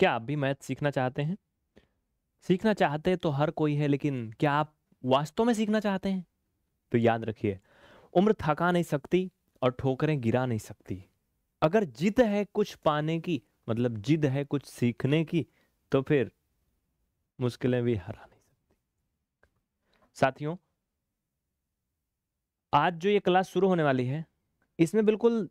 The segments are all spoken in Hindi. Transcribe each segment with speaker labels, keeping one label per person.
Speaker 1: क्या आप भी मैथ सीखना चाहते हैं सीखना चाहते तो हर कोई है लेकिन क्या आप वास्तव में सीखना चाहते हैं तो याद रखिए उम्र थका नहीं सकती और ठोकरें गिरा नहीं सकती अगर जिद है कुछ पाने की मतलब जिद है कुछ सीखने की तो फिर मुश्किलें भी हरा नहीं सकती साथियों आज जो ये क्लास शुरू होने वाली है इसमें बिल्कुल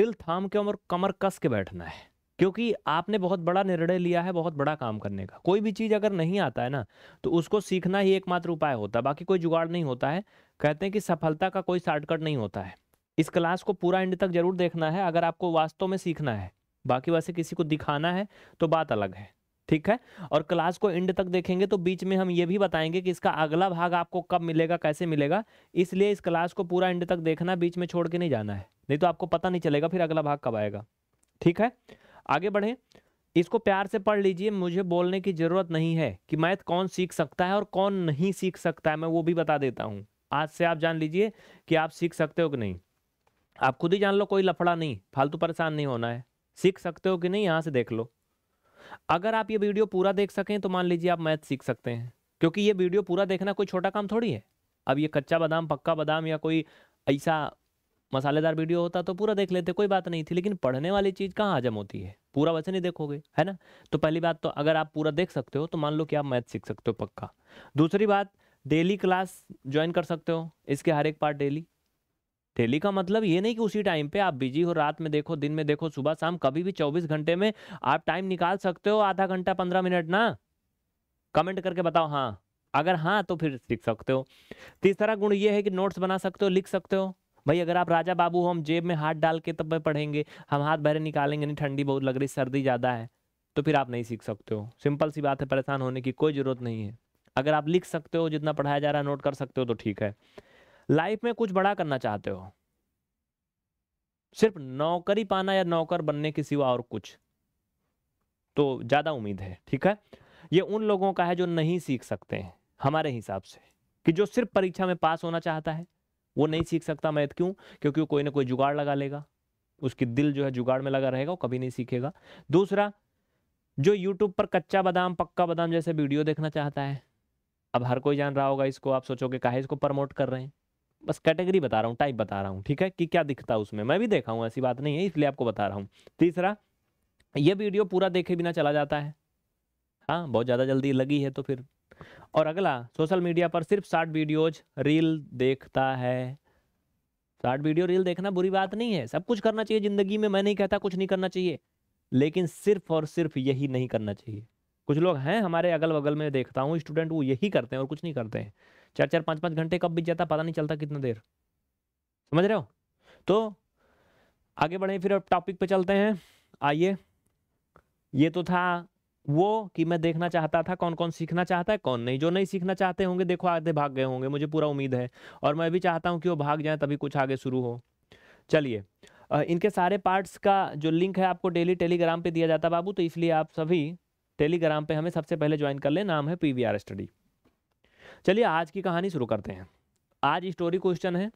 Speaker 1: दिल थाम के और कमर कस के बैठना है क्योंकि आपने बहुत बड़ा निर्णय लिया है बहुत बड़ा काम करने का कोई भी चीज़ अगर नहीं आता है ना तो उसको सीखना ही एकमात्र उपाय होता है बाकी कोई जुगाड़ नहीं होता है कहते हैं कि सफलता का कोई शॉर्टकट नहीं होता है इस क्लास को पूरा एंड तक जरूर देखना है अगर आपको वास्तव में सीखना है बाकी वैसे किसी को दिखाना है तो बात अलग है ठीक है और क्लास को एंड तक देखेंगे तो बीच में हम ये भी बताएंगे कि इसका अगला भाग आपको कब मिलेगा कैसे मिलेगा इसलिए इस क्लास को पूरा एंड तक देखना बीच में छोड़ के नहीं जाना है नहीं तो आपको पता नहीं चलेगा फिर अगला भाग कब आएगा ठीक है आगे बढ़े इसको प्यार से पढ़ लीजिए मुझे बोलने की ज़रूरत नहीं है कि मैथ कौन सीख सकता है और कौन नहीं सीख सकता है मैं वो भी बता देता हूँ आज से आप जान लीजिए कि आप सीख सकते हो कि नहीं आप खुद ही जान लो कोई लफड़ा नहीं फालतू परेशान नहीं होना है सीख सकते हो कि नहीं यहाँ से देख लो अगर आप ये वीडियो पूरा देख सकें तो मान लीजिए आप मैथ सीख सकते हैं क्योंकि ये वीडियो पूरा देखना कोई छोटा काम थोड़ी है अब ये कच्चा बादाम पक्का बादाम या कोई ऐसा मसालेदार वीडियो होता तो पूरा देख लेते कोई बात नहीं थी लेकिन पढ़ने वाली चीज़ कहाँ हजम होती है पूरा वैसे नहीं देखोगे है ना तो पहली बात तो अगर आप पूरा देख सकते हो तो मान लो कि आप मैथ सीख सकते हो पक्का दूसरी बात डेली क्लास ज्वाइन कर सकते हो इसके हर एक पार्ट डेली डेली का मतलब ये नहीं कि उसी टाइम पे आप बिजी हो रात में देखो दिन में देखो सुबह शाम कभी भी 24 घंटे में आप टाइम निकाल सकते हो आधा घंटा 15 मिनट ना कमेंट करके बताओ हाँ अगर हाँ तो फिर सीख सकते हो तीसरा गुण ये है कि नोट्स बना सकते हो लिख सकते हो भाई अगर आप राजा बाबू हो हम जेब में हाथ डाल के तब पढ़ेंगे हम हाथ भरे निकालेंगे नहीं ठंडी बहुत लग रही सर्दी ज़्यादा है तो फिर आप नहीं सीख सकते हो सिंपल सी बात है परेशान होने की कोई ज़रूरत नहीं है अगर आप लिख सकते हो जितना पढ़ाया जा रहा है नोट कर सकते हो तो ठीक है लाइफ में कुछ बड़ा करना चाहते हो सिर्फ नौकरी पाना या नौकर बनने के सिवा और कुछ तो ज़्यादा उम्मीद है ठीक है ये उन लोगों का है जो नहीं सीख सकते हैं हमारे हिसाब से कि जो सिर्फ परीक्षा में पास होना चाहता है वो नहीं सीख सकता मैथ क्यों क्योंकि वो कोई ना कोई जुगाड़ लगा लेगा उसकी दिल जो है जुगाड़ में लगा रहेगा वो कभी नहीं सीखेगा दूसरा जो यूट्यूब पर कच्चा बादाम पक्का बादाम जैसे वीडियो देखना चाहता है अब हर कोई जान रहा होगा इसको आप सोचोगे काहे इसको प्रमोट कर रहे हैं बस कैटेगरी बता रहा हूँ टाइप बता रहा हूँ ठीक है कि क्या दिखता है उसमें मैं भी देखा हूँ ऐसी बात नहीं है इसलिए आपको बता रहा हूँ तीसरा ये वीडियो पूरा देखे बिना चला जाता है हाँ बहुत ज़्यादा जल्दी लगी है तो फिर और अगला सोशल मीडिया पर सिर्फ शार्ट वीडियोज रील देखता है शार्ट वीडियो रील देखना बुरी बात नहीं है सब कुछ करना चाहिए ज़िंदगी में मैं नहीं कहता कुछ नहीं करना चाहिए लेकिन सिर्फ और सिर्फ यही नहीं करना चाहिए कुछ लोग हैं हमारे अगल बगल में देखता हूँ स्टूडेंट वो यही करते हैं और कुछ नहीं करते हैं चार चार पाँच पाँच घंटे कब बीत जाता पता नहीं चलता कितना देर समझ रहे हो तो आगे बढ़े फिर अब टॉपिक पे चलते हैं आइए ये तो था वो कि मैं देखना चाहता था कौन कौन सीखना चाहता है कौन नहीं जो नहीं सीखना चाहते होंगे देखो आधे भाग गए होंगे मुझे पूरा उम्मीद है और मैं भी चाहता हूँ कि वो भाग जाए तभी कुछ आगे शुरू हो चलिए इनके सारे पार्ट्स का जो लिंक है आपको डेली टेलीग्राम पे दिया जाता बाबू तो इसलिए आप सभी टेलीग्राम पे हमें सबसे पहले ज्वाइन कर लें नाम है पी स्टडी चलिए आज की कहानी शुरू करते हैं आज स्टोरी क्वेश्चन है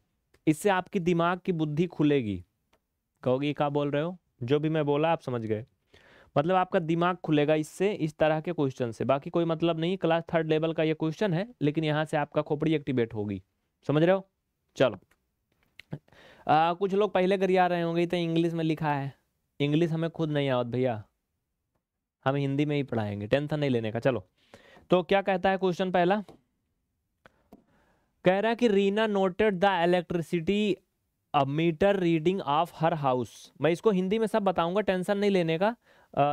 Speaker 1: इससे आपकी दिमाग की बुद्धि खुलेगी कहोगी क्या बोल रहे हो जो भी मैं बोला आप समझ गए मतलब आपका दिमाग खुलेगा इससे इस तरह के क्वेश्चन से बाकी कोई मतलब नहीं क्लास थर्ड लेवल का ये क्वेश्चन है लेकिन यहाँ से आपका खोपड़ी एक्टिवेट होगी समझ रहे हो चलो आ, कुछ लोग पहले आ रहे होंगे तो इंग्लिश में लिखा है इंग्लिश हमें खुद नहीं आवत भैया हम हिंदी में ही पढ़ाएंगे टेंशन नहीं लेने का चलो तो क्या कहता है क्वेश्चन पहला कह रहा है कि Reena noted the electricity meter reading of her house मैं इसको हिंदी में सब बताऊंगा टेंशन नहीं लेने का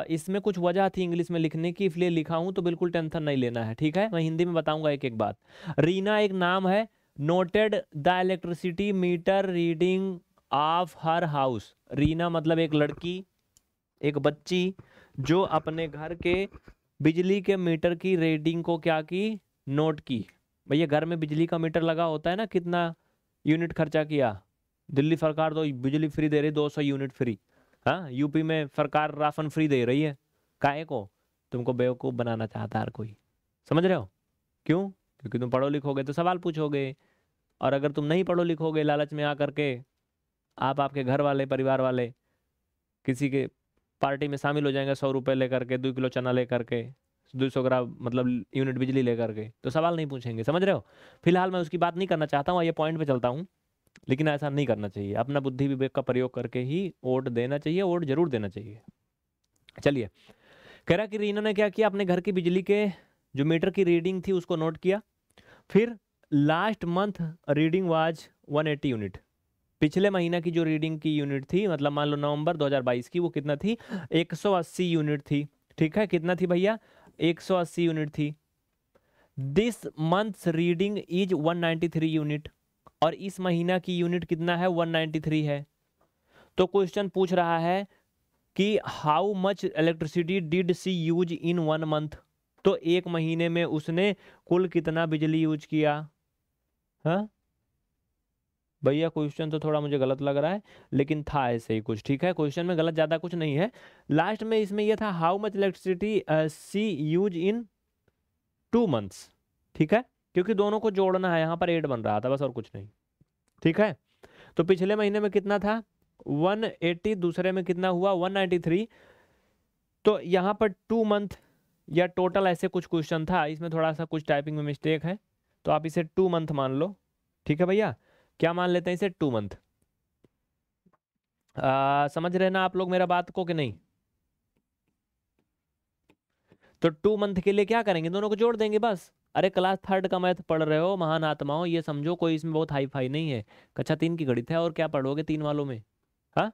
Speaker 1: इसमें कुछ वजह थी इंग्लिश में लिखने की इसलिए लिखा हूं तो बिल्कुल टेंथन नहीं लेना है ठीक है मैं हिंदी में बताऊंगा एक एक बात रीना एक नाम है noted the electricity meter reading of her house Reena मतलब एक लड़की एक बच्ची जो अपने घर के बिजली के मीटर की रीडिंग को क्या की नोट की भैया घर में बिजली का मीटर लगा होता है ना कितना यूनिट खर्चा किया दिल्ली सरकार तो बिजली फ्री दे रही दो सौ यूनिट फ्री हाँ यूपी में सरकार राशन फ्री दे रही है काहे को तुमको बेवकूफ़ बनाना चाहता हर कोई समझ रहे हो क्यों क्योंकि तुम पढ़ो लिखोगे तो सवाल पूछोगे और अगर तुम नहीं पढ़ो लिखोगे लालच में आकर के आप आपके घर वाले परिवार वाले किसी के पार्टी में शामिल हो जाएंगे सौ रुपये ले करके दो किलो चना ले करके दो सौ ग्राम मतलब यूनिट बिजली लेकर के तो सवाल नहीं पूछेंगे समझ रहे हो फिलहाल मैं उसकी बात नहीं करना चाहता हूँ ये पॉइंट पे चलता हूँ लेकिन ऐसा नहीं करना चाहिए अपना बुद्धि विवेक का प्रयोग करके ही वोट देना चाहिए वोट जरूर देना चाहिए चलिए कह रहा कि रीना ने क्या किया अपने घर की बिजली के जो मीटर की रीडिंग थी उसको नोट किया फिर last month reading was 180 unit पिछले महीना की जो रीडिंग की यूनिट थी मतलब मान लो नवंबर 2022 की वो कितना थी 180 यूनिट थी ठीक है कितना थी भैया 180 यूनिट थी this month reading is 193 unit और इस महीना की यूनिट कितना है 193 है तो क्वेश्चन पूछ रहा है कि how much electricity did she use in one month तो एक महीने में उसने कुल कितना बिजली यूज किया हा? भैया क्वेश्चन तो थोड़ा मुझे गलत लग रहा है लेकिन था ऐसे ही कुछ ठीक है क्वेश्चन में गलत ज़्यादा कुछ नहीं है लास्ट में इसमें यह था how much electricity she use in two months ठीक है क्योंकि दोनों को जोड़ना है यहाँ पर एट बन रहा था बस और कुछ नहीं ठीक है तो पिछले महीने में कितना था 180 दूसरे में कितना हुआ 193 तो यहाँ पर टू मंथ या टोटल ऐसे कुछ क्वेश्चन था इसमें थोड़ा सा कुछ टाइपिंग में मिस्टेक है तो आप इसे टू मंथ मान लो ठीक है भैया क्या मान लेते हैं इसे टू मंथ समझ रहे ना आप लोग मेरा बात को कि नहीं तो टू मंथ के लिए क्या करेंगे दोनों को जोड़ देंगे बस अरे क्लास थर्ड का मैथ पढ़ रहे हो महान आत्माओं ये समझो कोई इसमें बहुत हाई फाई नहीं है कक्षा तीन की गणित है और क्या पढ़ोगे तीन वालों में हाँ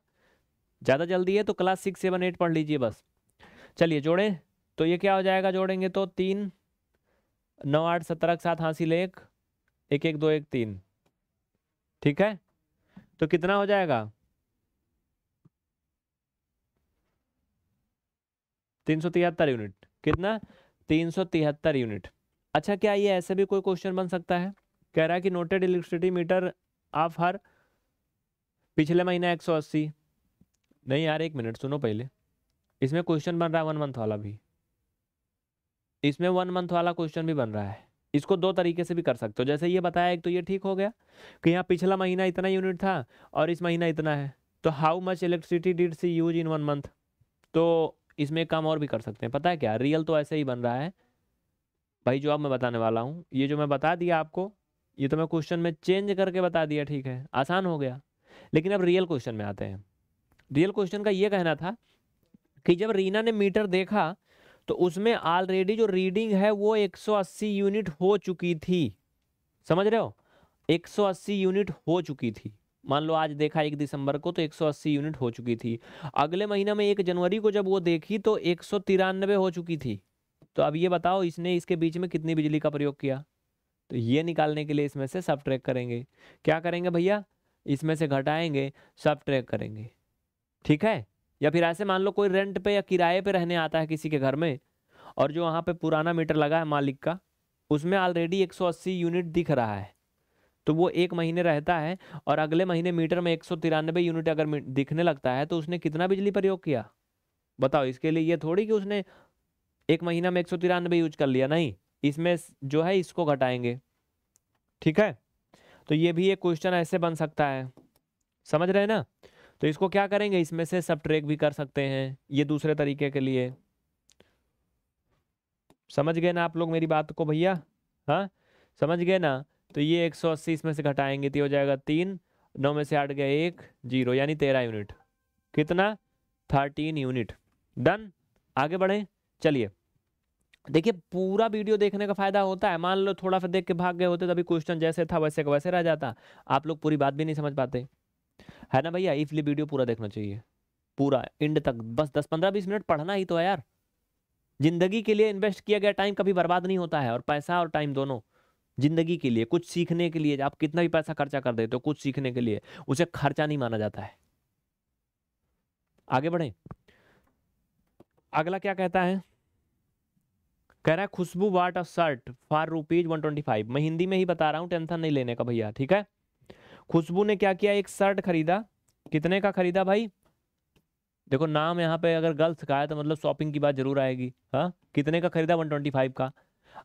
Speaker 1: ज़्यादा जल्दी है तो क्लास सिक्स सेवन एट पढ़ लीजिए बस चलिए जोड़ें तो ये क्या हो जाएगा जोड़ेंगे तो तीन नौ आठ सत्रह के साथ हासिल एक एक एक दो एक तीन ठीक है तो कितना हो जाएगा तीन सौ तिहत्तर यूनिट कितना तीन सौ तिहत्तर यूनिट अच्छा क्या ये ऐसे भी कोई क्वेश्चन बन सकता है कह रहा है कि noted electricity meter of her पिछले महीना 180 नहीं यार एक मिनट सुनो पहले इसमें क्वेश्चन बन रहा है वन मंथ वाला भी इसमें वन मंथ वाला क्वेश्चन भी बन रहा है इसको दो तरीके से भी कर सकते हो जैसे ये बताया एक तो ये ठीक हो गया कि यहाँ पिछला महीना इतना यूनिट था और इस महीना इतना है तो how much electricity did she use in one month तो इसमें काम और भी कर सकते हैं पता है क्या रियल तो ऐसे ही बन रहा है भाई जो अब मैं बताने वाला हूँ ये जो मैं बता दिया आपको ये तो मैं क्वेश्चन में चेंज करके बता दिया ठीक है आसान हो गया लेकिन अब रियल क्वेश्चन में आते हैं रियल क्वेश्चन का ये कहना था कि जब रीना ने मीटर देखा तो उसमें ऑलरेडी जो रीडिंग है वो 180 यूनिट हो चुकी थी समझ रहे हो 180 यूनिट हो चुकी थी मान लो आज देखा एक दिसंबर को तो 180 यूनिट हो चुकी थी अगले महीना में एक जनवरी को जब वो देखी तो एक हो चुकी थी तो अब ये बताओ इसने इसके बीच में कितनी बिजली का प्रयोग किया तो ये निकालने के लिए इसमें से सब ट्रैक करेंगे क्या करेंगे भैया इसमें से घटाएंगे सब ट्रैक करेंगे ठीक है या फिर ऐसे मान लो कोई रेंट पे या किराए पे रहने आता है किसी के घर में और जो वहाँ पे पुराना मीटर लगा है मालिक का उसमें ऑलरेडी 180 यूनिट दिख रहा है तो वो एक महीने रहता है और अगले महीने मीटर में एक यूनिट अगर दिखने लगता है तो उसने कितना बिजली प्रयोग किया बताओ इसके लिए ये थोड़ी कि उसने एक महीना में एक सौ तिरानबे यूज कर लिया नहीं इसमें जो है इसको घटाएंगे ठीक है तो ये भी एक क्वेश्चन ऐसे बन सकता है समझ रहे हैं ना तो इसको क्या करेंगे इसमें से सब ट्रेक भी कर सकते हैं ये दूसरे तरीके के लिए समझ गए ना आप लोग मेरी बात को भैया हाँ समझ गए ना तो ये एक सौ अस्सी इसमें से घटाएंगे तो हो जाएगा तीन नौ में से आठ गया एक जीरो यानी तेरह यूनिट कितना थर्टीन यूनिट डन आगे बढ़ें चलिए देखिए पूरा वीडियो देखने का फायदा होता है मान लो थोड़ा सा देख के भाग गए होते तभी क्वेश्चन जैसे था वैसे का वैसे रह जाता आप लोग पूरी बात भी नहीं समझ पाते है ना भैया इसलिए वीडियो पूरा देखना चाहिए पूरा एंड तक बस दस पंद्रह बीस मिनट पढ़ना ही तो है यार जिंदगी के लिए इन्वेस्ट किया गया टाइम कभी बर्बाद नहीं होता है और पैसा और टाइम दोनों जिंदगी के लिए कुछ सीखने के लिए आप कितना भी पैसा खर्चा कर देते हो कुछ सीखने के लिए उसे खर्चा नहीं माना जाता है आगे बढ़े अगला क्या कहता है कह रहा है Khushbu what a shirt for rupees one twenty five मैं हिंदी में ही बता रहा हूँ टेंशन नहीं लेने का भैया ठीक है खुशबू ने क्या किया एक शर्ट खरीदा कितने का खरीदा भाई देखो नाम यहाँ पे अगर गर्ल्स का है तो मतलब शॉपिंग की बात जरूर आएगी हाँ कितने का खरीदा वन ट्वेंटी फाइव का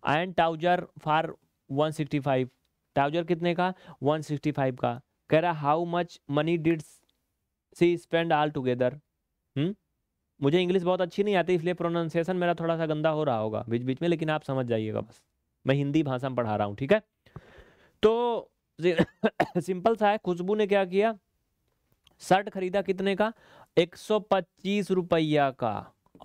Speaker 1: and trouser for one sixty five trouser कितने का वन सिक्सटी फाइव का कह रहा how much money did she spend altogether hmm मुझे इंग्लिश बहुत अच्छी नहीं आती इसलिए प्रोनाउंसिएशन मेरा थोड़ा सा गंदा हो रहा होगा बीच बीच में लेकिन आप समझ जाइएगा बस मैं हिंदी भाषा में पढ़ा रहा हूँ ठीक है तो सिंपल सा है खुशबू ने क्या किया शर्ट खरीदा कितने का एक सौ पच्चीस रुपया का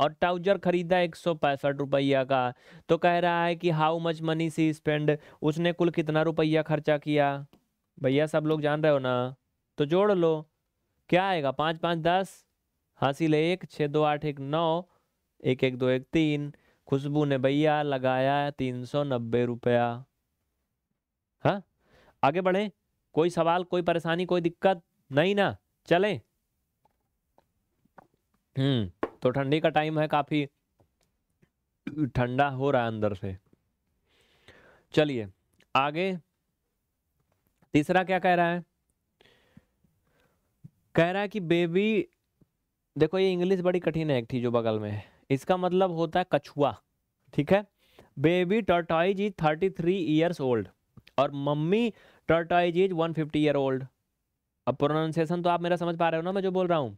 Speaker 1: और ट्राउजर खरीदा एक सौ पैंसठ रुपया का तो कह रहा है कि how much money she spend उसने कुल कितना रुपया खर्चा किया भैया सब लोग जान रहे हो ना तो जोड़ लो क्या आएगा पाँच पाँच दस हासिल है एक छः दो आठ एक नौ एक एक दो एक तीन खुशबू ने भैया लगाया तीन सौ नब्बे रुपया हाँ आगे बढ़े कोई सवाल कोई परेशानी कोई दिक्कत नहीं ना चले हम्म तो ठंडी का टाइम है काफी ठंडा हो रहा है अंदर से चलिए आगे तीसरा क्या कह रहा है कह रहा है कि बेबी देखो ये इंग्लिश बड़ी कठिन है एक थी जो बगल में है इसका मतलब होता है कछुआ ठीक है baby tortoise is thirty three years old और mummy tortoise is one fifty year old अब प्रोनाउंसिएशन तो आप मेरा समझ पा रहे हो ना मैं जो बोल रहा हूँ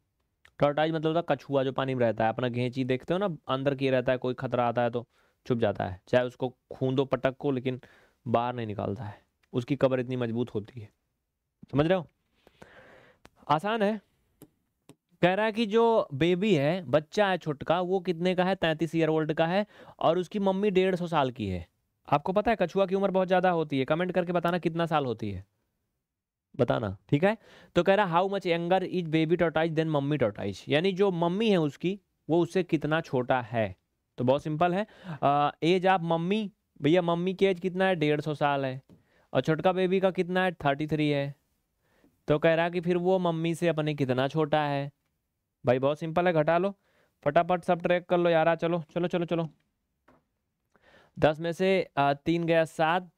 Speaker 1: टर्टाइज मतलब होता है कछुआ जो पानी में रहता है अपना घेची देखते हो ना अंदर की रहता है कोई खतरा आता है तो छुप जाता है चाहे उसको खून दो पटक को लेकिन बाहर नहीं निकालता है उसकी कबर इतनी मजबूत होती है समझ रहे हो आसान है कह रहा है कि जो बेबी है बच्चा है छुटका वो कितने का है तैंतीस ईयर ओल्ड का है और उसकी मम्मी डेढ़ सौ साल की है आपको पता है कछुआ की उम्र बहुत ज़्यादा होती है कमेंट करके बताना कितना साल होती है बताना ठीक है तो कह रहा how much younger is baby tortoise than mummy tortoise यानी जो मम्मी है उसकी वो उससे कितना छोटा है तो बहुत सिंपल है आ, एज आप मम्मी भैया मम्मी की एज कितना है डेढ़ सौ साल है और छोटका बेबी का कितना है थर्टी थ्री है तो कह रहा कि फिर वो मम्मी से अपने कितना छोटा है भाई बहुत सिंपल है घटा लो फटाफट सब ट्रैक कर लो यार चलो चलो चलो चलो दस में से तीन गया सात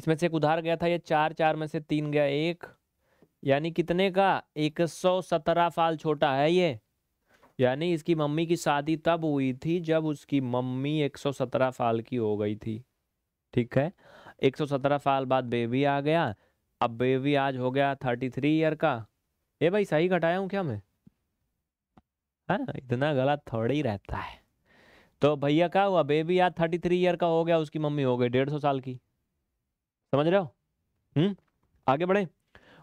Speaker 1: इसमें से एक उधार गया था ये चार चार में से तीन गया एक यानी कितने का एक सौ सत्रह साल छोटा है ये यानी इसकी मम्मी की शादी तब हुई थी जब उसकी मम्मी एक सौ सत्रह साल की हो गई थी ठीक है एक सौ सत्रह साल बाद बेबी आ गया अब बेबी आज हो गया थर्टी थ्री ईयर का ये भाई सही घटाया हूँ क्या मैं हाँ इतना गला थोड़ा ही रहता है तो भैया क्या हुआ बेबी यार थर्टी थ्री ईयर का हो गया उसकी मम्मी हो गई डेढ़ सौ साल की समझ रहे हो हम्म आगे बढ़े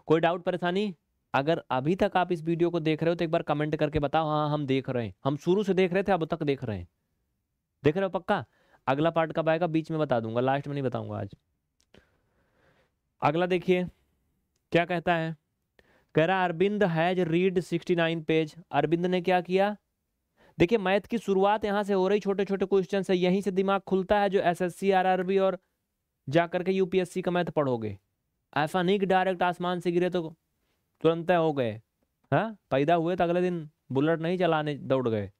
Speaker 1: कोई डाउट परेशानी अगर अभी तक आप इस वीडियो को देख रहे हो तो एक बार कमेंट करके बताओ हाँ हम देख रहे हैं हम शुरू से देख रहे थे अब तक देख रहे हैं देख रहे हो पक्का अगला पार्ट कब आएगा बीच में बता दूंगा लास्ट में नहीं बताऊंगा आज अगला देखिए क्या कहता है कह रहा Arvind has read 69 page Arvind ने क्या किया देखिए मैथ की शुरुआत यहाँ से हो रही छोटे छोटे क्वेश्चन से यहीं से दिमाग खुलता है जो एस एस सी आर और जा करके यूपीएससी का मैथ पढ़ोगे ऐसा नहीं कि डायरेक्ट आसमान से गिरे तो तुरंत हो गए हाँ पैदा हुए तो अगले दिन बुलेट नहीं चलाने दौड़ गए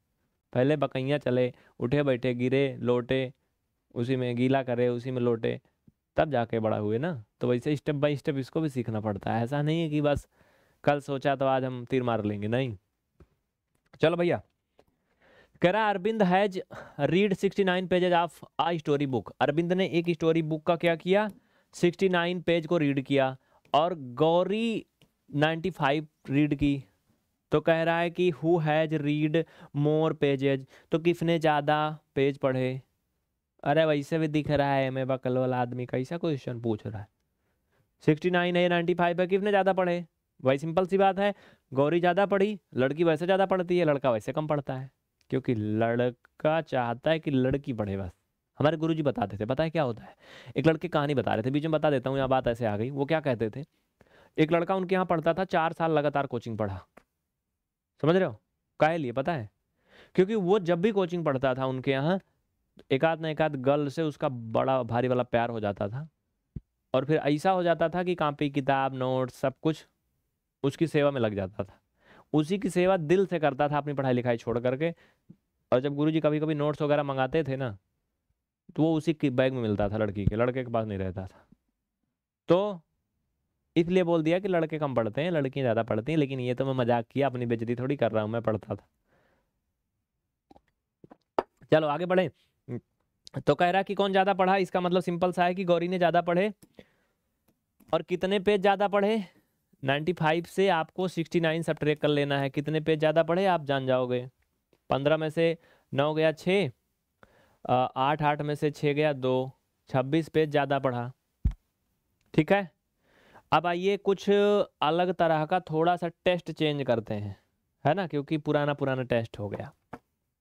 Speaker 1: पहले बकैया चले उठे बैठे गिरे लोटे उसी में गीला करे उसी में लोटे तब जाके बड़ा हुए ना तो वैसे स्टेप बाय स्टेप इसको भी सीखना पड़ता है ऐसा नहीं है कि बस कल सोचा तो आज हम तीर मार लेंगे नहीं चलो भैया कह रहा Arvind has read 69 pages of a story book Arvind ने एक स्टोरी बुक का क्या किया 69 पेज को रीड किया और गौरी 95 रीड की तो कह रहा है कि who has read more pages तो किसने ज़्यादा पेज पढ़े अरे वैसे भी दिख रहा है मैं बकल वाला आदमी कैसा क्वेश्चन पूछ रहा है सिक्सटी नाइन है नाइन्टी फाइव है किसने ज़्यादा पढ़े वही सिंपल सी बात है गौरी ज़्यादा पढ़ी लड़की वैसे ज़्यादा पढ़ती है लड़का वैसे कम पढ़ता है क्योंकि लड़का चाहता है कि लड़की पढ़े बस हमारे गुरु जी बताते थे पता है क्या होता है एक लड़के कहानी बता रहे थे बीच में बता देता हूँ यहाँ बात ऐसे आ गई वो क्या कहते थे एक लड़का उनके यहाँ पढ़ता था चार साल लगातार कोचिंग पढ़ा समझ रहे हो कह लिए पता है क्योंकि वो जब भी कोचिंग पढ़ता था उनके यहाँ एकाध न एकाध गर्ल से उसका बड़ा भारी वाला प्यार हो जाता था और फिर ऐसा हो जाता था कि कापी किताब नोट सब कुछ उसकी सेवा में लग जाता था उसी की सेवा दिल से करता था अपनी पढ़ाई लिखाई छोड़ करके और जब गुरुजी कभी कभी नोट्स वगैरह मंगाते थे ना तो वो उसी की बैग में मिलता था लड़की के लड़के के पास नहीं रहता था तो इसलिए बोल दिया कि लड़के कम पढ़ते हैं लड़कियां ज़्यादा पढ़ती हैं लेकिन ये तो मैं मजाक किया अपनी बेजती थोड़ी कर रहा हूँ मैं पढ़ता था चलो आगे बढ़े तो कह रहा कि कौन ज़्यादा पढ़ा इसका मतलब सिंपल सा है कि गौरी ने ज़्यादा पढ़े और कितने पेज ज़्यादा पढ़े 95 से आपको 69 ट्रेक कर लेना है कितने पेज ज़्यादा पढ़े आप जान जाओगे 15 में से 9 गया 6 आठ आठ में से 6 गया दो 26 पेज ज़्यादा पढ़ा ठीक है अब आइए कुछ अलग तरह का थोड़ा सा टेस्ट चेंज करते हैं है ना क्योंकि पुराना पुराना टेस्ट हो गया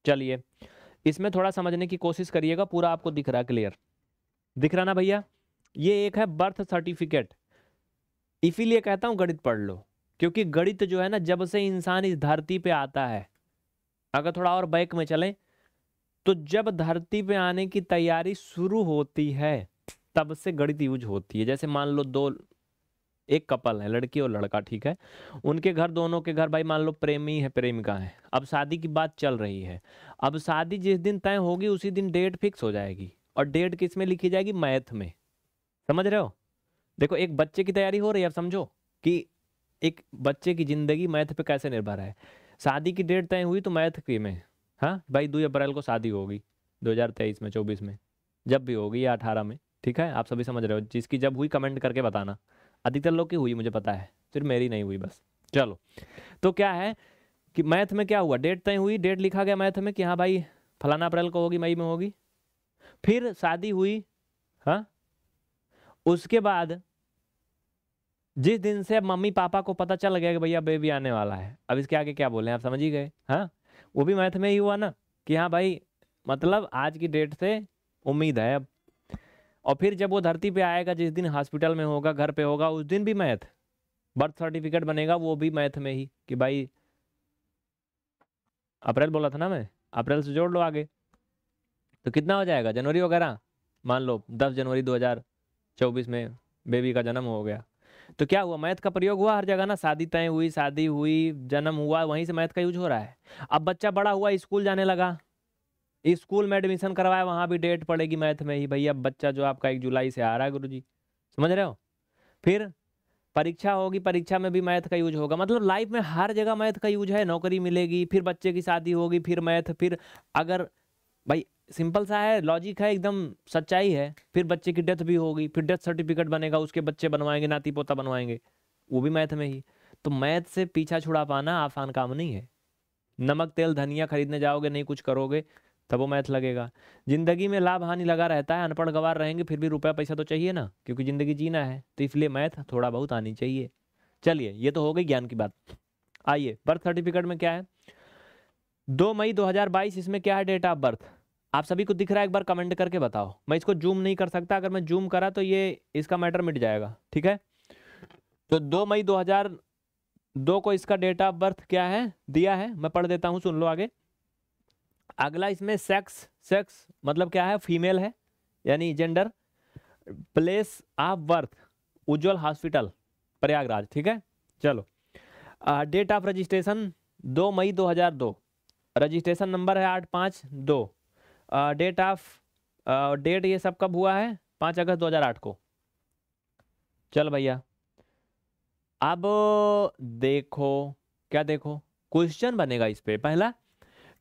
Speaker 1: चलिए इसमें थोड़ा समझने की कोशिश करिएगा पूरा आपको दिख रहा क्लियर दिख रहा ना भैया ये एक है बर्थ सर्टिफिकेट इसीलिए कहता हूँ गणित पढ़ लो क्योंकि गणित जो है ना जब से इंसान इस धरती पे आता है अगर थोड़ा और बैक में चलें तो जब धरती पे आने की तैयारी शुरू होती है तब से गणित यूज होती है जैसे मान लो दो एक कपल है लड़की और लड़का ठीक है उनके घर दोनों के घर भाई मान लो प्रेमी है प्रेमिका है अब शादी की बात चल रही है अब शादी जिस दिन तय होगी उसी दिन डेट फिक्स हो जाएगी और डेट किस में लिखी जाएगी मैथ में समझ रहे हो देखो एक बच्चे की तैयारी हो रही है आप समझो कि एक बच्चे की जिंदगी मैथ पे कैसे निर्भर है शादी की डेट तय हुई तो मैथ की में हाँ भाई दो अप्रैल को शादी होगी 2023 में 24 में जब भी होगी या अठारह में ठीक है आप सभी समझ रहे हो जिसकी जब हुई कमेंट करके बताना अधिकतर लोग की हुई मुझे पता है फिर मेरी नहीं हुई बस चलो तो क्या है कि मैथ में क्या हुआ डेट तय हुई डेट लिखा गया मैथ में कि हाँ भाई फलाना अप्रैल को होगी मई में होगी फिर शादी हुई हाँ उसके बाद जिस दिन से मम्मी पापा को पता चल गया कि भैया बेबी आने वाला है अब इसके आगे क्या बोले आप समझ ही गए हाँ वो भी मैथ में ही हुआ ना कि हाँ भाई मतलब आज की डेट से उम्मीद है अब और फिर जब वो धरती पे आएगा जिस दिन हॉस्पिटल में होगा घर पे होगा उस दिन भी मैथ बर्थ सर्टिफिकेट बनेगा वो भी मैथ में ही कि भाई अप्रैल बोला था ना मैं अप्रैल से जोड़ लो आगे तो कितना हो जाएगा जनवरी वगैरह मान लो दस जनवरी 2024 में बेबी का जन्म हो गया तो क्या हुआ मैथ का प्रयोग हुआ हर जगह ना शादी तय हुई शादी हुई जन्म हुआ वहीं से मैथ का यूज हो रहा है अब बच्चा बड़ा हुआ स्कूल जाने लगा स्कूल में एडमिशन करवाया वहाँ भी डेट पड़ेगी मैथ में ही भैया बच्चा जो आपका एक जुलाई से आ रहा है गुरु जी समझ रहे हो फिर परीक्षा होगी परीक्षा में भी मैथ का यूज होगा मतलब लाइफ में हर जगह मैथ का यूज है नौकरी मिलेगी फिर बच्चे की शादी होगी फिर मैथ फिर अगर भाई सिंपल सा है लॉजिक है एकदम सच्चाई है फिर बच्चे की डेथ भी होगी फिर डेथ सर्टिफिकेट बनेगा उसके बच्चे बनवाएंगे नाती पोता बनवाएंगे वो भी मैथ में ही तो मैथ से पीछा छुड़ा पाना आसान काम नहीं है नमक तेल धनिया खरीदने जाओगे नहीं कुछ करोगे तब वो मैथ लगेगा जिंदगी में लाभ हानि लगा रहता है अनपढ़ गवार रहेंगे फिर भी रुपया पैसा तो चाहिए ना क्योंकि ज़िंदगी जीना है तो इसलिए मैथ थोड़ा बहुत आनी चाहिए चलिए ये तो हो गई ज्ञान की बात आइए बर्थ सर्टिफिकेट में क्या है दो मई 2022 इसमें क्या है डेट ऑफ बर्थ आप सभी को दिख रहा है एक बार कमेंट करके बताओ मैं इसको जूम नहीं कर सकता अगर मैं जूम करा तो ये इसका मैटर मिट जाएगा ठीक है तो दो मई 2002 को इसका डेट ऑफ बर्थ क्या है दिया है मैं पढ़ देता हूं सुन लो आगे अगला इसमें सेक्स सेक्स मतलब क्या है फीमेल है यानी gender place of birth Ujjwal hospital Prayagraj ठीक है चलो डेट ऑफ रजिस्ट्रेशन दो मई दो रजिस्ट्रेशन नंबर है आठ पाँच दो डेट ऑफ डेट ये सब कब हुआ है पाँच अगस्त 2008 को चल भैया अब देखो क्या देखो क्वेश्चन बनेगा इस पे पहला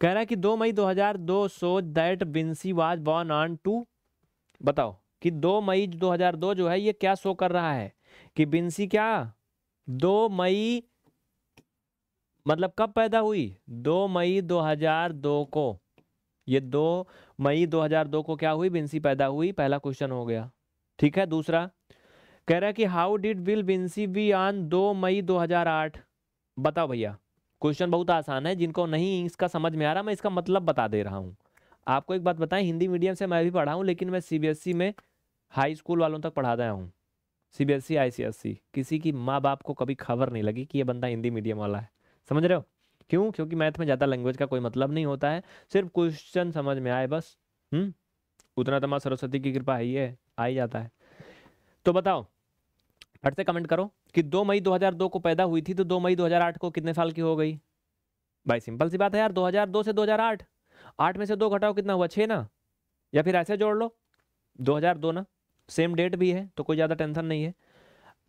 Speaker 1: कह रहा है कि 2 मई 2002 so that Vincy was born on two बताओ कि 2 मई 2002 जो है ये क्या शो कर रहा है कि विंसी क्या 2 मई मतलब कब पैदा हुई 2 मई 2002 को ये दो मई 2002 को क्या हुई बिंसी पैदा हुई पहला क्वेश्चन हो गया ठीक है दूसरा कह रहा है कि how did will Binsy be on दो मई 2008 बताओ भैया क्वेश्चन बहुत आसान है जिनको नहीं इसका समझ में आ रहा मैं इसका मतलब बता दे रहा हूँ आपको एक बात बताएं हिंदी मीडियम से मैं भी पढ़ा हूँ लेकिन मैं सी e में हाई स्कूल वालों तक पढ़ा रहा हूँ सी बी e, e, किसी की माँ बाप को कभी खबर नहीं लगी कि ये बंदा हिंदी मीडियम वाला है समझ रहे हो क्यों क्योंकि मैथ में ज़्यादा लैंग्वेज का कोई मतलब नहीं होता है सिर्फ क्वेश्चन समझ में आए बस हम्म उतना तो माँ सरस्वती की कृपा है ही है आ ही जाता है तो बताओ फट से कमेंट करो कि 2 मई 2002 को पैदा हुई थी तो 2 मई 2008 को कितने साल की हो गई भाई सिंपल सी बात है यार 2002 से 2008 आठ में से दो घटाओ कितना हुआ छः ना या फिर ऐसे जोड़ लो 2002 ना सेम डेट भी है तो कोई ज़्यादा टेंशन नहीं है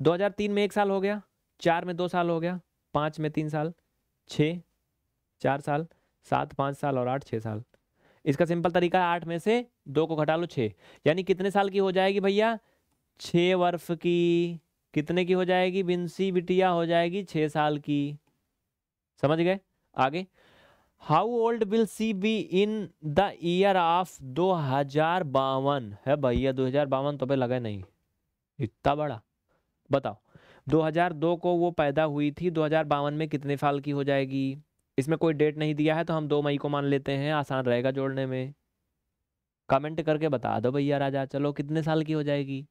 Speaker 1: 2003 में एक साल हो गया चार में दो साल हो गया पाँच में तीन साल छः चार साल सात पाँच साल और आठ छः साल इसका सिंपल तरीका आठ में से दो को घटा लो छः यानी कितने साल की हो जाएगी भैया छः वर्ष की कितने की हो जाएगी बिन्सी बिटिया हो जाएगी छः साल की समझ गए आगे how old will she be in the year of दो हजार बावन है भैया दो हजार बावन तो पे लगे नहीं इतना बड़ा बताओ 2002 को वो पैदा हुई थी दो हजार बावन में कितने साल की हो जाएगी इसमें कोई डेट नहीं दिया है तो हम दो मई को मान लेते हैं आसान रहेगा जोड़ने में कमेंट करके बता दो भैया राजा चलो कितने साल की हो जाएगी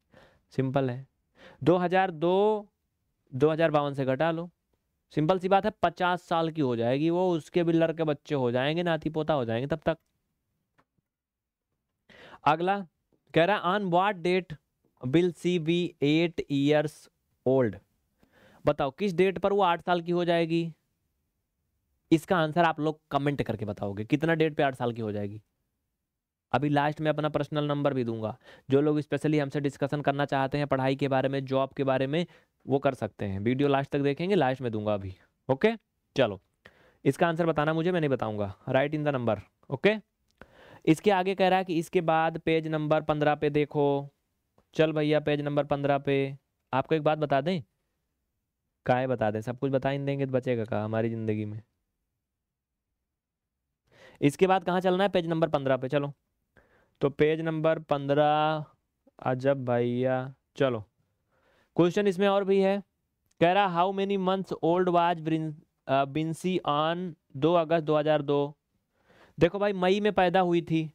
Speaker 1: सिंपल है दो हजार दो दो हजार बावन से घटा लो सिंपल सी बात है पचास साल की हो जाएगी वो उसके बिल्डर के बच्चे हो जाएंगे नाती पोता हो जाएंगे तब तक अगला कह रहा on what date will she be eight years old बताओ किस डेट पर वो आठ साल की हो जाएगी इसका आंसर आप लोग कमेंट करके बताओगे कितना डेट पे आठ साल की हो जाएगी अभी लास्ट में अपना पर्सनल नंबर भी दूंगा जो लोग स्पेशली हमसे डिस्कशन करना चाहते हैं पढ़ाई के बारे में जॉब के बारे में वो कर सकते हैं वीडियो लास्ट तक देखेंगे लास्ट में दूंगा अभी ओके चलो इसका आंसर बताना मुझे मैं नहीं बताऊंगा right in the number okay इसके आगे कह रहा है कि इसके बाद पेज नंबर पंद्रह पे देखो चल भैया पेज नंबर पंद्रह पे आपको एक बात बता दें काहे बता दें सब कुछ बता ही देंगे तो बचेगा कहा हमारी ज़िंदगी में इसके बाद कहाँ चलना है पेज नंबर पंद्रह पे चलो तो पेज नंबर पंद्रह अजब भैया चलो क्वेश्चन इसमें और भी है कह रहा how many months old was Binsy on दो अगस्त 2002 देखो भाई मई में पैदा हुई थी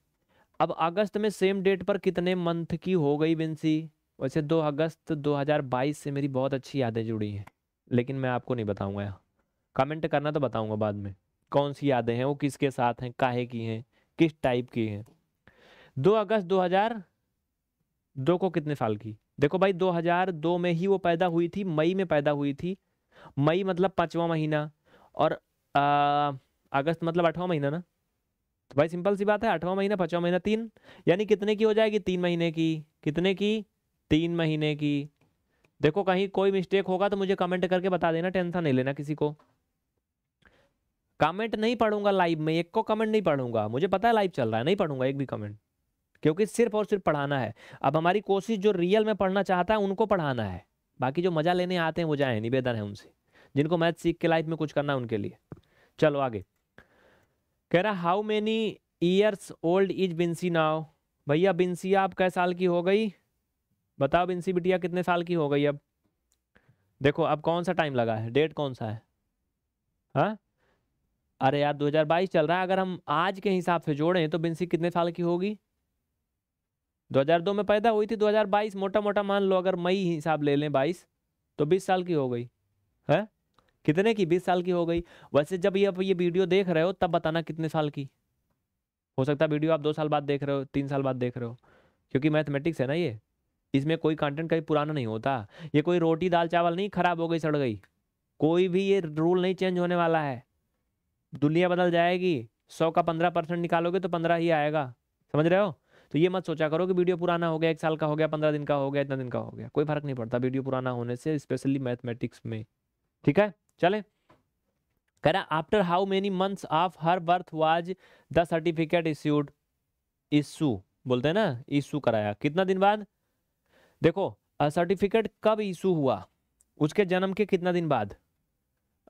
Speaker 1: अब अगस्त में सेम डेट पर कितने मंथ की हो गई बिन्सी वैसे 2 अगस्त 2022 से मेरी बहुत अच्छी यादें जुड़ी हैं लेकिन मैं आपको नहीं बताऊंगा यहाँ कमेंट करना तो बताऊंगा बाद में कौन सी यादें हैं वो किसके साथ हैं काहे की हैं किस टाइप की हैं दो अगस्त दो हजार दो को कितने साल की देखो भाई 2002 में ही वो पैदा हुई थी मई में पैदा हुई थी मई मतलब पाँचवा महीना और आ, अगस्त मतलब आठवां महीना ना तो भाई सिंपल सी बात है आठवां महीना पाँचवा महीना तीन यानी कितने की हो जाएगी तीन महीने की कितने की तीन महीने की देखो कहीं कोई मिस्टेक होगा तो मुझे कमेंट करके बता देना टेंशन नहीं लेना किसी को कमेंट नहीं पढ़ूंगा लाइव में एक को कमेंट नहीं पढ़ूंगा मुझे पता है लाइव चल रहा है नहीं पढ़ूंगा एक भी कमेंट क्योंकि सिर्फ और सिर्फ पढ़ाना है अब हमारी कोशिश जो रियल में पढ़ना चाहता है उनको पढ़ाना है बाकी जो मजा लेने आते हैं वो जाए निवेदन है उनसे जिनको मैथ सीख के लाइफ में कुछ करना है उनके लिए चलो आगे कह रहा how many years old is Binsy now भैया बिन्सी आप कै साल की हो गई बताओ बिन्सी बिटिया कितने साल की हो गई अब देखो अब कौन सा टाइम लगा है डेट कौन सा है हाँ अरे यार 2022 चल रहा है अगर हम आज के हिसाब से जोड़ें तो बिन्सी कितने साल की होगी 2002 में पैदा हुई थी 2022 मोटा मोटा मान लो अगर मई हिसाब ले लें बाईस तो 20 साल की हो गई है कितने की 20 साल की हो गई वैसे जब ये ये वीडियो देख रहे हो तब बताना कितने साल की हो सकता है वीडियो आप दो साल बाद देख रहे हो तीन साल बाद देख रहे हो क्योंकि मैथमेटिक्स है ना ये इसमें कोई कंटेंट कभी पुराना नहीं होता ये कोई रोटी दाल चावल नहीं खराब हो गई सड़ गई कोई भी ये रूल नहीं चेंज होने वाला है दुनिया बदल जाएगी सौ का पंद्रह परसेंट निकालोगे तो पंद्रह ही आएगा समझ रहे हो तो ये मत सोचा करो कि वीडियो पुराना हो गया एक साल का हो गया पंद्रह दिन का हो गया इतना दिन का हो गया कोई फर्क नहीं पड़ता वीडियो पुराना होने से स्पेशली मैथमेटिक्स में ठीक है चले कह रहा after how many months of her birth was the certificate issued issue बोलते हैं ना इशू कराया कितना दिन बाद देखो सर्टिफिकेट कब इशू हुआ उसके जन्म के कितना दिन बाद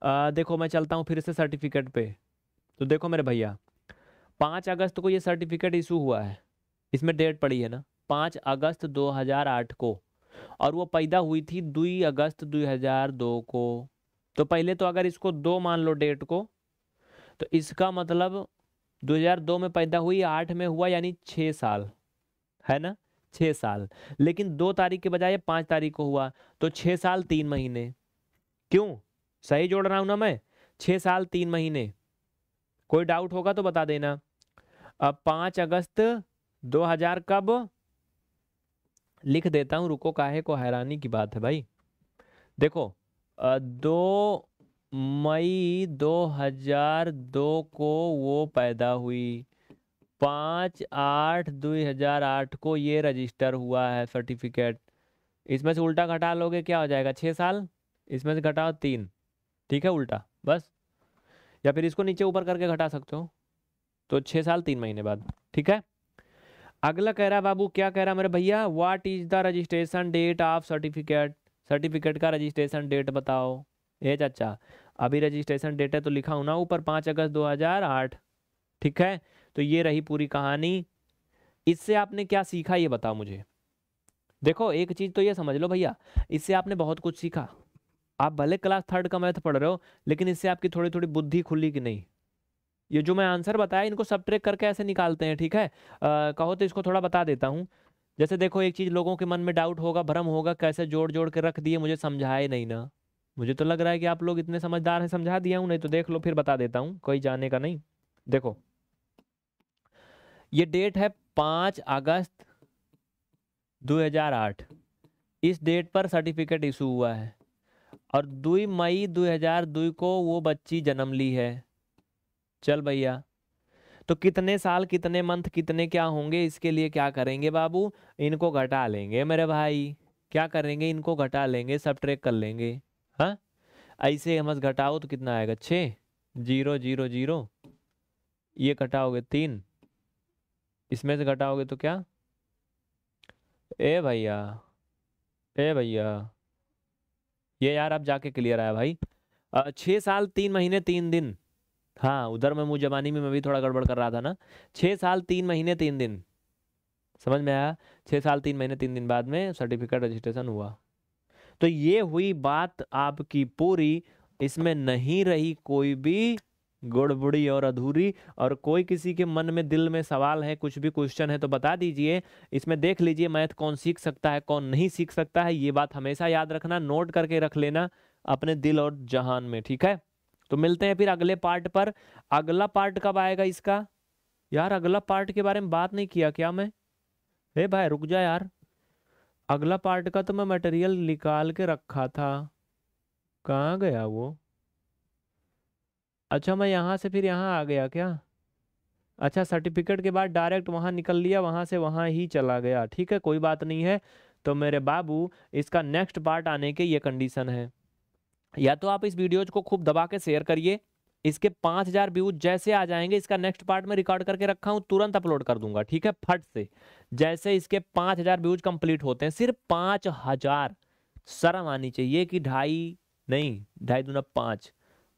Speaker 1: देखो मैं चलता हूँ फिर से सर्टिफिकेट पे तो देखो मेरे भैया पाँच अगस्त को ये सर्टिफिकेट इशू हुआ है इसमें डेट पड़ी है ना पाँच अगस्त 2008 को और वो पैदा हुई थी दुई अगस्त 2002 को तो पहले तो अगर इसको दो मान लो डेट को तो इसका मतलब 2002 में पैदा हुई आठ में हुआ यानी छः साल है ना छः साल लेकिन दो तारीख के बजाय पाँच तारीख को हुआ तो छः साल तीन महीने क्यों सही जोड़ रहा हूँ ना मैं छः साल तीन महीने कोई डाउट होगा तो बता देना अब पाँच अगस्त 2000 कब लिख देता हूँ रुको काहे को हैरानी की बात है भाई देखो दो मई 2002 को वो पैदा हुई पाँच आठ दो हजार आठ को ये रजिस्टर हुआ है सर्टिफिकेट इसमें से उल्टा घटा लोगे क्या हो जाएगा छः साल इसमें से घटाओ तीन ठीक है उल्टा बस या फिर इसको नीचे ऊपर करके घटा सकते हो तो छः साल तीन महीने बाद ठीक है अगला कह रहा बाबू क्या कह रहा मेरे भैया what is the registration date of certificate certificate का रजिस्ट्रेशन डेट बताओ एज अच्छा अभी रजिस्ट्रेशन डेट है तो लिखा हूँ ना ऊपर पाँच अगस्त आठ ठीक है तो ये रही पूरी कहानी इससे आपने क्या सीखा ये बताओ मुझे देखो एक चीज़ तो ये समझ लो भैया इससे आपने बहुत कुछ सीखा आप भले क्लास थर्ड का मैथ पढ़ रहे हो लेकिन इससे आपकी थोड़ी थोड़ी बुद्धि खुली कि नहीं ये जो मैं आंसर बताया इनको सब ट्रेक करके ऐसे निकालते हैं ठीक है आ, कहो तो इसको थोड़ा बता देता हूँ जैसे देखो एक चीज़ लोगों के मन में डाउट होगा भ्रम होगा कैसे जोड़ जोड़ के रख दिए मुझे समझाए नहीं ना मुझे तो लग रहा है कि आप लोग इतने समझदार हैं समझा दिया हूँ नहीं तो देख लो फिर बता देता हूँ कोई जाने का नहीं देखो ये डेट है पाँच अगस्त आठ इस डेट पर सर्टिफिकेट इशू हुआ है और दुई मई 2002 को वो बच्ची जन्म ली है चल भैया तो कितने साल कितने मंथ कितने क्या होंगे इसके लिए क्या करेंगे बाबू इनको घटा लेंगे मेरे भाई क्या करेंगे इनको घटा लेंगे सब ट्रेक कर लेंगे हाँ ऐसे हम घटाओ तो कितना आएगा छः जीरो जीरो जीरो ये घटाओगे तीन इसमें से घटाओगे तो क्या ए भैया ए भैया ये यार अब जाके क्लियर आया भाई छः साल तीन महीने तीन दिन हाँ उधर मैं मुँह जबानी में मैं भी थोड़ा गड़बड़ कर रहा था ना छः साल तीन महीने तीन दिन समझ में आया छः साल तीन महीने तीन दिन बाद में सर्टिफिकेट रजिस्ट्रेशन हुआ तो ये हुई बात आपकी पूरी इसमें नहीं रही कोई भी गुड़बुड़ी और अधूरी और कोई किसी के मन में दिल में सवाल है कुछ भी क्वेश्चन है तो बता दीजिए इसमें देख लीजिए मैथ कौन सीख सकता है कौन नहीं सीख सकता है ये बात हमेशा याद रखना नोट करके रख लेना अपने दिल और जहान में ठीक है तो मिलते हैं फिर अगले पार्ट पर अगला पार्ट कब आएगा इसका यार अगला पार्ट के बारे में बात नहीं किया क्या मैं हे भाई रुक जा यार अगला पार्ट का तो मैं मटेरियल निकाल के रखा था कहाँ गया वो अच्छा मैं यहाँ से फिर यहाँ आ गया क्या अच्छा सर्टिफिकेट के बाद डायरेक्ट वहाँ निकल लिया वहाँ से वहाँ ही चला गया ठीक है कोई बात नहीं है तो मेरे बाबू इसका नेक्स्ट पार्ट आने के ये कंडीशन है या तो आप इस वीडियोज को खूब दबा के शेयर करिए इसके पाँच हज़ार व्यूज जैसे आ जाएंगे इसका नेक्स्ट पार्ट में रिकॉर्ड करके रखा हूँ तुरंत अपलोड कर दूंगा ठीक है फट से जैसे इसके पाँच हज़ार व्यूज कंप्लीट होते हैं सिर्फ पाँच हज़ार शर्म आनी चाहिए कि ढाई नहीं ढाई दूना पाँच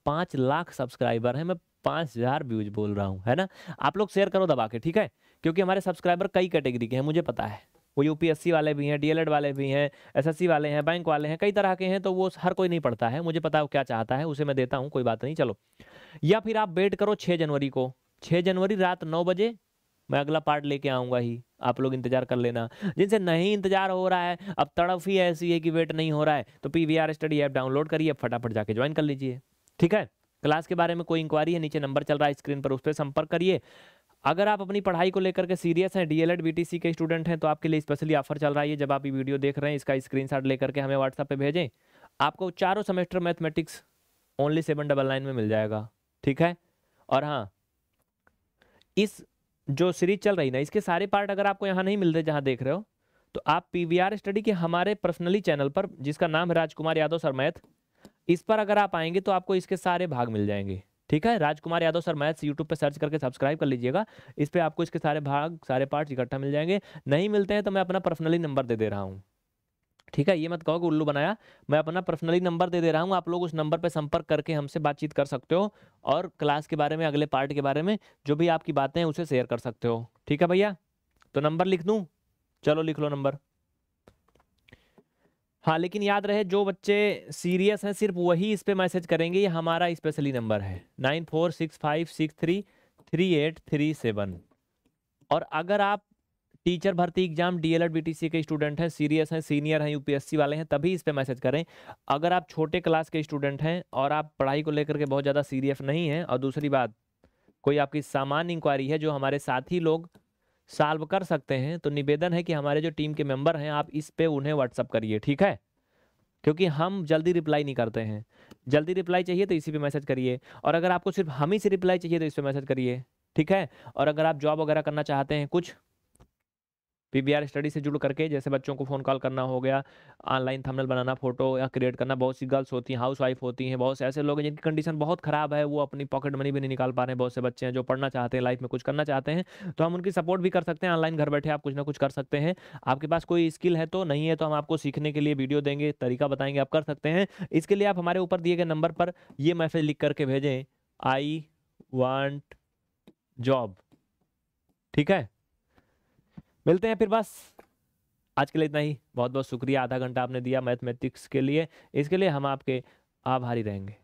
Speaker 1: पाँच लाख सब्सक्राइबर हैं मैं पाँच हज़ार व्यूज बोल रहा हूँ है ना आप लोग शेयर करो दबा के ठीक है क्योंकि हमारे सब्सक्राइबर कई कैटेगरी के हैं मुझे पता है वो यूपीएससी वाले भी हैं डीएलएड वाले भी हैं एसएससी वाले हैं बैंक वाले हैं कई तरह के हैं तो वो हर कोई नहीं पढ़ता है मुझे पता है वो क्या चाहता है उसे मैं देता हूँ कोई बात नहीं चलो या फिर आप वेट करो छः जनवरी को छः जनवरी रात नौ बजे मैं अगला पार्ट लेके आऊँगा ही आप लोग इंतजार कर लेना जिनसे नहीं इंतजार हो रहा है अब तड़फ ही ऐसी है कि वेट नहीं हो रहा है तो पी स्टडी ऐप डाउनलोड करिए फटाफट जाके ज्वाइन कर लीजिए ठीक है क्लास के बारे में कोई इंक्वायरी है नीचे नंबर चल रहा है स्क्रीन पर उस पर संपर्क करिए अगर आप अपनी पढ़ाई को लेकर के सीरियस हैं डीएलएड बीटीसी के स्टूडेंट हैं तो आपके लिए स्पेशली ऑफर चल रहा है जब आप ये वीडियो देख रहे हैं इसका स्क्रीनशॉट लेकर के हमें व्हाट्सएप पे भेजें आपको चारों semester mathematics only seven double nine में मिल जाएगा ठीक है और हाँ इस जो सीरीज चल रही ना इसके सारे पार्ट अगर आपको यहाँ नहीं मिलते जहाँ देख रहे हो तो आप पी स्टडी के हमारे पर्सनली चैनल पर जिसका नाम है राजकुमार यादव सर मैथ इस पर अगर आप आएंगे तो आपको इसके सारे भाग मिल जाएंगे ठीक है Rajkumar Yadav sir maths YouTube पे सर्च करके सब्सक्राइब कर लीजिएगा इस पर आपको इसके सारे भाग सारे पार्ट इकट्ठा मिल जाएंगे नहीं मिलते हैं तो मैं अपना पर्सनली नंबर दे दे रहा हूँ ठीक है ये मत कहो कि उल्लू बनाया मैं अपना पर्सनली नंबर दे दे रहा हूँ आप लोग उस नंबर पर संपर्क करके हमसे बातचीत कर सकते हो और क्लास के बारे में अगले पार्ट के बारे में जो भी आपकी बातें हैं उसे शेयर कर सकते हो ठीक है भैया तो नंबर लिख दूँ चलो लिख लो नंबर हाँ लेकिन याद रहे जो बच्चे सीरियस हैं सिर्फ वही इस पर मैसेज करेंगे ये हमारा स्पेशली नंबर है nine four six five six three three eight three seven और अगर आप टीचर भर्ती एग्जाम डीएलएड बीटीसी के स्टूडेंट हैं सीरियस हैं सीनियर हैं यूपीएससी वाले हैं तभी इस पर मैसेज करें अगर आप छोटे क्लास के स्टूडेंट हैं और आप पढ़ाई को लेकर के बहुत ज़्यादा सीरियस नहीं हैं और दूसरी बात कोई आपकी सामान्य इंक्वायरी है जो हमारे साथी लोग सॉल्व कर सकते हैं तो निवेदन है कि हमारे जो टीम के मेंबर हैं आप इस पे उन्हें व्हाट्सअप करिए ठीक है क्योंकि हम जल्दी रिप्लाई नहीं करते हैं जल्दी रिप्लाई चाहिए तो इसी पे मैसेज करिए और अगर आपको सिर्फ हम ही से रिप्लाई चाहिए तो इस पर मैसेज करिए ठीक है और अगर आप जॉब वगैरह करना चाहते हैं कुछ पीबीआर स्टडी से जुड़ करके जैसे बच्चों को फ़ोन कॉल करना हो गया ऑनलाइन थंबनेल बनाना फोटो या क्रिएट करना बहुत सी गर्ल्स होती हैं हाउस वाइफ होती हैं बहुत से ऐसे लोग हैं जिनकी कंडीशन बहुत ख़राब है वो अपनी पॉकेट मनी भी नहीं निकाल पा रहे हैं बहुत से बच्चे हैं जो पढ़ना चाहते हैं लाइफ में कुछ करना चाहते हैं तो हम उनकी सपोर्ट भी कर सकते हैं ऑनलाइन घर बैठे आप कुछ ना कुछ कर सकते हैं आपके पास कोई स्किल है तो नहीं है तो हम आपको सीखने के लिए वीडियो देंगे तरीका बताएंगे आप कर सकते हैं इसके लिए आप हमारे ऊपर दिए गए नंबर पर ये मैसेज लिख करके भेजें आई वॉन्ट जॉब ठीक है मिलते हैं फिर बस आज के लिए इतना ही बहुत बहुत शुक्रिया आधा घंटा आपने दिया मैथमेटिक्स के लिए इसके लिए हम आपके आभारी रहेंगे